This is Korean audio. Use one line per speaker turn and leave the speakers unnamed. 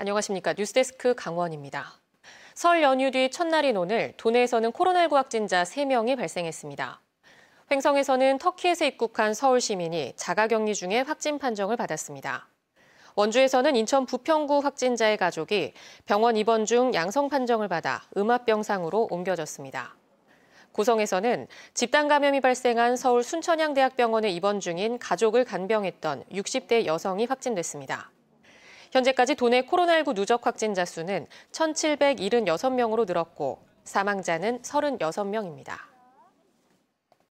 안녕하십니까 뉴스데스크 강원입니다. 설 연휴 뒤 첫날인 오늘 도내에서는 코로나19 확진자 3명이 발생했습니다. 횡성에서는 터키에서 입국한 서울 시민이 자가격리 중에 확진 판정을 받았습니다. 원주에서는 인천 부평구 확진자의 가족이 병원 입원 중 양성 판정을 받아 음압병상으로 옮겨졌습니다. 고성에서는 집단 감염이 발생한 서울 순천향대학병원에 입원 중인 가족을 간병했던 60대 여성이 확진됐습니다. 현재까지 도내 코로나19 누적 확진자 수는 1,776명으로 늘었고 사망자는 36명입니다.